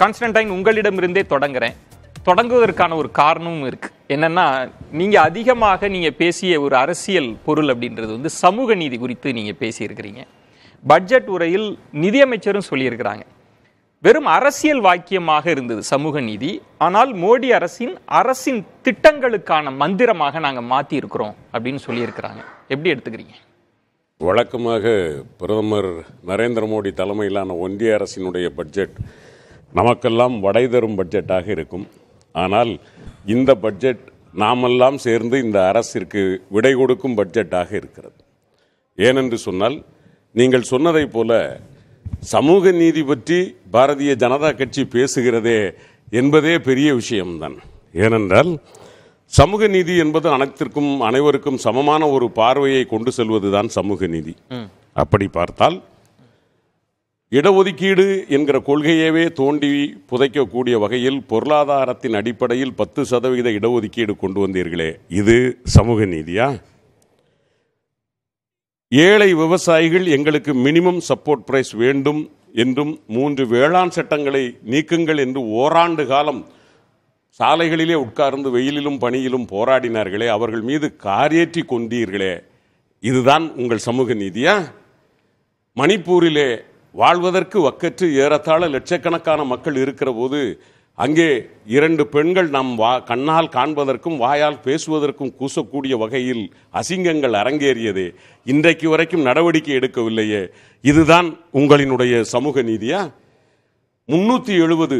Constantine உங்களிடமிருந்தே தொடங்குறேன் தொடங்குவதற்கான ஒரு காரணமும் இருக்குது என்னென்னா நீங்கள் அதிகமாக நீங்கள் பேசிய ஒரு அரசியல் பொருள் அப்படின்றது வந்து சமூக நீதி குறித்து நீங்கள் பேசியிருக்கிறீங்க பட்ஜெட் உரையில் நிதியமைச்சரும் சொல்லியிருக்கிறாங்க வெறும் அரசியல் வாக்கியமாக இருந்தது சமூக நீதி ஆனால் மோடி அரசின் அரசின் திட்டங்களுக்கான மந்திரமாக நாங்கள் மாற்றி இருக்கிறோம் அப்படின்னு சொல்லியிருக்கிறாங்க எப்படி எடுத்துக்கிறீங்க வழக்கமாக பிரதமர் நரேந்திர மோடி தலைமையிலான ஒன்றிய அரசினுடைய பட்ஜெட் நமக்கெல்லாம் வடை தரும் பட்ஜெட்டாக இருக்கும் ஆனால் இந்த பட்ஜெட் நாமெல்லாம் சேர்ந்து இந்த அரசிற்கு விடை கொடுக்கும் பட்ஜெட்டாக இருக்கிறது ஏனென்று சொன்னால் நீங்கள் சொன்னதை போல சமூக நீதி பற்றி பாரதிய ஜனதா கட்சி பேசுகிறதே என்பதே பெரிய விஷயம்தான் ஏனென்றால் சமூக நீதி என்பது அனைத்திற்கும் அனைவருக்கும் சமமான ஒரு பார்வையை கொண்டு செல்வதுதான் சமூக நீதி அப்படி பார்த்தால் இடஒதுக்கீடு என்கிற கொள்கையவே தோண்டி புதைக்கக்கூடிய வகையில் பொருளாதாரத்தின் அடிப்படையில் பத்து சதவிகித இடஒதுக்கீடு கொண்டு வந்தீர்களே இது சமூக நீதியா ஏழை விவசாயிகள் எங்களுக்கு மினிமம் சப்போர்ட் பிரைஸ் வேண்டும் என்றும் மூன்று வேளாண் சட்டங்களை நீக்குங்கள் என்று ஓராண்டு காலம் சாலைகளிலே உட்கார்ந்து வெயிலிலும் பணியிலும் போராடினார்களே அவர்கள் மீது காரியேற்றி கொண்டீர்களே இதுதான் உங்கள் சமூக நீதியா மணிப்பூரிலே வாழ்வதற்கு வக்கற்று ஏறத்தாழ லட்சக்கணக்கான மக்கள் இருக்கிற போது அங்கே இரண்டு பெண்கள் நம் வா கண்ணால் காண்பதற்கும் வாயால் பேசுவதற்கும் கூசக்கூடிய வகையில் அசிங்கங்கள் அரங்கேறியதே இன்றைக்கு வரைக்கும் நடவடிக்கை எடுக்கவில்லையே இதுதான் உங்களினுடைய சமூக நீதியா முன்னூற்றி எழுபது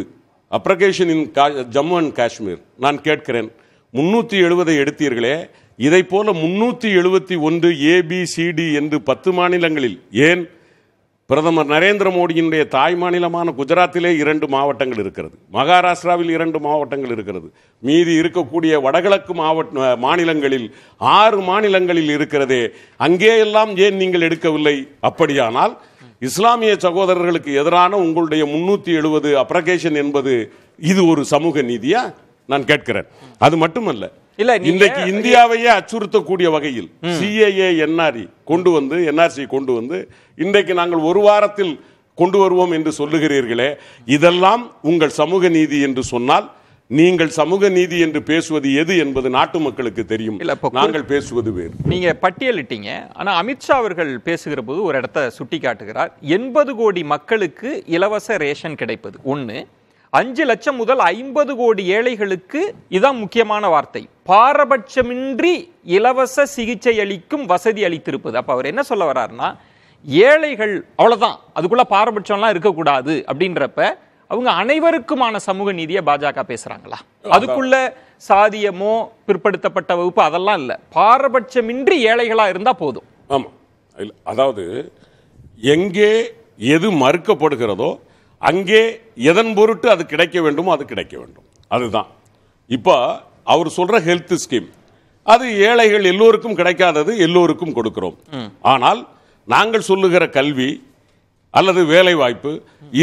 அப்ரகேஷன் இன் கா ஜம்மு அண்ட் காஷ்மீர் நான் கேட்கிறேன் முன்னூற்றி எழுபதை எடுத்தீர்களே இதை போல முன்னூற்றி எழுபத்தி ஒன்று ஏபிசிடி என்று பத்து மாநிலங்களில் ஏன் பிரதமர் நரேந்திர மோடியினுடைய தாய் மாநிலமான குஜராத்திலே இரண்டு மாவட்டங்கள் இருக்கிறது மகாராஷ்டிராவில் இரண்டு மாவட்டங்கள் இருக்கிறது மீதி இருக்கக்கூடிய வடகிழக்கு மாவட்ட மாநிலங்களில் ஆறு மாநிலங்களில் இருக்கிறதே அங்கேயெல்லாம் ஏன் நீங்கள் எடுக்கவில்லை அப்படியானால் இஸ்லாமிய சகோதரர்களுக்கு எதிரான உங்களுடைய முன்னூற்றி எழுபது அப்ரகேஷன் என்பது இது ஒரு சமூக நீதியா நான் கேட்கிறேன் அது மட்டுமல்ல இல்ல இன்றைக்கு இந்தியாவையே அச்சுறுத்தக்கூடிய வகையில் சிஏஏ என்ஆர்இ கொண்டு வந்து என்ஆர்சி கொண்டு வந்து இன்றைக்கு நாங்கள் ஒரு வாரத்தில் கொண்டு வருவோம் என்று சொல்லுகிறீர்களே இதெல்லாம் உங்கள் சமூக நீதி என்று சொன்னால் நீங்கள் சமூக நீதி என்று பேசுவது எது என்பது நாட்டு மக்களுக்கு தெரியும் நாங்கள் பேசுவது வேறு நீங்க பட்டியலிட்டீங்க ஆனா அமித்ஷா அவர்கள் பேசுகிற போது ஒரு இடத்த சுட்டி காட்டுகிறார் எண்பது கோடி மக்களுக்கு இலவச ரேஷன் கிடைப்பது ஒன்று அஞ்சு லட்சம் முதல் ஐம்பது கோடி ஏழைகளுக்கு இதான் முக்கியமான வார்த்தை பாரபட்சமின்றி இலவச சிகிச்சை அளிக்கும் வசதி அளித்திருப்பது அப்போ அவர் என்ன சொல்ல வர்றாருன்னா ஏழைகள் அவ்வளோதான் அதுக்குள்ளே பாரபட்சம்லாம் இருக்கக்கூடாது அப்படின்றப்ப அவங்க அனைவருக்குமான சமூக நீதியை பாஜக பேசுகிறாங்களா அதுக்குள்ள சாதியமோ பிற்படுத்தப்பட்ட வகுப்பு அதெல்லாம் இல்லை பாரபட்சமின்றி ஏழைகளாக இருந்தால் போதும் ஆமாம் அதாவது எங்கே எது மறுக்கப்படுகிறதோ அங்கே எதன் பொருட்டு அது கிடைக்க வேண்டுமோ அது கிடைக்க வேண்டும் அதுதான் இப்போ அவர் சொல்ற ஹெல்த் ஸ்கீம் அது ஏழைகள் எல்லோருக்கும் கிடைக்காதது எல்லோருக்கும் கொடுக்கிறோம் ஆனால் நாங்கள் சொல்லுகிற கல்வி அல்லது வேலை வாய்ப்பு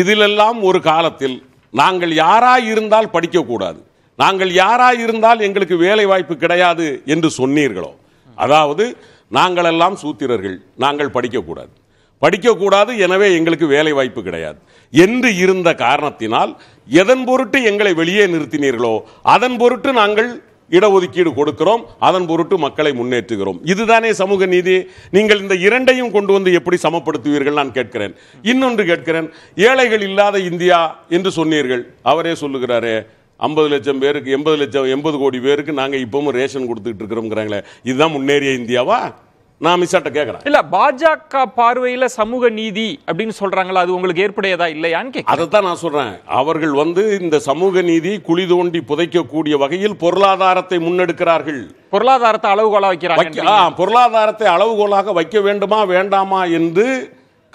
இதிலெல்லாம் ஒரு காலத்தில் நாங்கள் யாராய் இருந்தால் படிக்கக்கூடாது நாங்கள் யாராய் இருந்தால் எங்களுக்கு வேலை வாய்ப்பு கிடையாது என்று சொன்னீர்களோ அதாவது நாங்களெல்லாம் சூத்திரர்கள் நாங்கள் படிக்கக்கூடாது படிக்கக்கூடாது எனவே எங்களுக்கு வேலை வாய்ப்பு கிடையாது என்று இருந்த காரணத்தினால் எதன் பொருட்டு எங்களை வெளியே நிறுத்தினீர்களோ அதன் பொருட்டு நாங்கள் இடஒதுக்கீடு கொடுக்கிறோம் அதன் பொருட்டு மக்களை முன்னேற்றுகிறோம் இதுதானே சமூக நீதி நீங்கள் இந்த இரண்டையும் கொண்டு வந்து எப்படி சமப்படுத்துவீர்கள் நான் கேட்கிறேன் இன்னொன்று கேட்கிறேன் ஏழைகள் இல்லாத இந்தியா என்று சொன்னீர்கள் அவரே சொல்லுகிறாரே ஐம்பது லட்சம் பேருக்கு எண்பது லட்சம் எண்பது கோடி பேருக்கு நாங்கள் இப்பவும் ரேஷன் கொடுத்துட்டு இருக்கிறோங்கிறாங்களே இதுதான் முன்னேறிய இந்தியாவா நான் மிஸ்ஸாட்ட கேட்குறேன் இல்லை பாஜக பார்வையில் சமூக நீதி அப்படின்னு சொல்கிறாங்களா அது உங்களுக்கு ஏற்புடையதா இல்லையான்னு அதை தான் நான் சொல்கிறேன் அவர்கள் வந்து இந்த சமூக நீதி குழி தோண்டி புதைக்கக்கூடிய வகையில் பொருளாதாரத்தை முன்னெடுக்கிறார்கள் பொருளாதாரத்தை அளவுகோலாக வைக்கிறாங்க பொருளாதாரத்தை அளவுகோலாக வைக்க வேண்டுமா வேண்டாமா என்று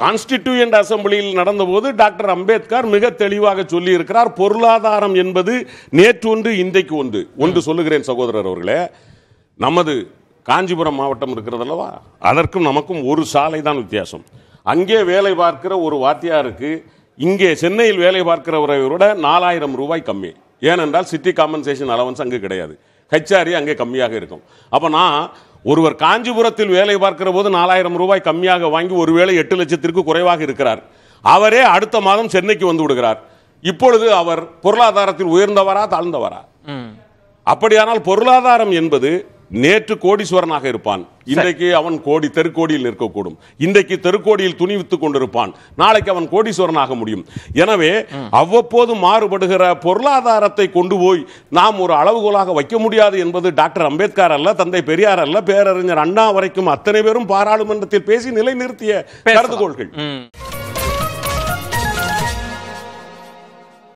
கான்ஸ்டிடியூயன்ட் அசம்பிளியில் நடந்தபோது டாக்டர் அம்பேத்கர் மிக தெளிவாக சொல்லியிருக்கிறார் பொருளாதாரம் என்பது நேற்று ஒன்று இன்றைக்கு ஒன்று ஒன்று சொல்லுகிறேன் சகோதரர் அவர்களே நமது காஞ்சிபுரம் மாவட்டம் இருக்கிறதல்லவா அதற்கும் நமக்கும் ஒரு சாலை தான் வித்தியாசம் அங்கே வேலை பார்க்கிற ஒரு வாத்தியாருக்கு இங்கே சென்னையில் வேலை பார்க்கிறவரை விட நாலாயிரம் ரூபாய் கம்மி ஏனென்றால் சிட்டி காம்பன்சேஷன் அலவன்ஸ் அங்கே கிடையாது ஹெச்ஆர்இ அங்கே கம்மியாக இருக்கும் அப்போ நான் ஒருவர் காஞ்சிபுரத்தில் வேலை பார்க்கிற போது நாலாயிரம் ரூபாய் கம்மியாக வாங்கி ஒருவேளை எட்டு லட்சத்திற்கு குறைவாக இருக்கிறார் அவரே அடுத்த மாதம் சென்னைக்கு வந்து விடுகிறார் இப்பொழுது அவர் பொருளாதாரத்தில் உயர்ந்தவரா தாழ்ந்தவரா அப்படியானால் பொருளாதாரம் என்பது நேற்று கோடீஸ்வரனாக இருப்பான் இன்றைக்கு அவன் கோடி தெருக்கோடியில் நிற்கக்கூடும் இன்றைக்கு தெருக்கோடியில் துணிவித்துக் கொண்டிருப்பான் நாளைக்கு அவன் கோடீஸ்வரனாக முடியும் எனவே அவ்வப்போது மாறுபடுகிற பொருளாதாரத்தை கொண்டு போய் நாம் ஒரு அளவுகோலாக வைக்க முடியாது என்பது டாக்டர் அம்பேத்கர் அல்ல தந்தை பெரியார் அல்ல பேரறிஞர் அண்ணா வரைக்கும் அத்தனை பேரும் பாராளுமன்றத்தில் பேசி நிலைநிறுத்திய கருதுகோள்கள்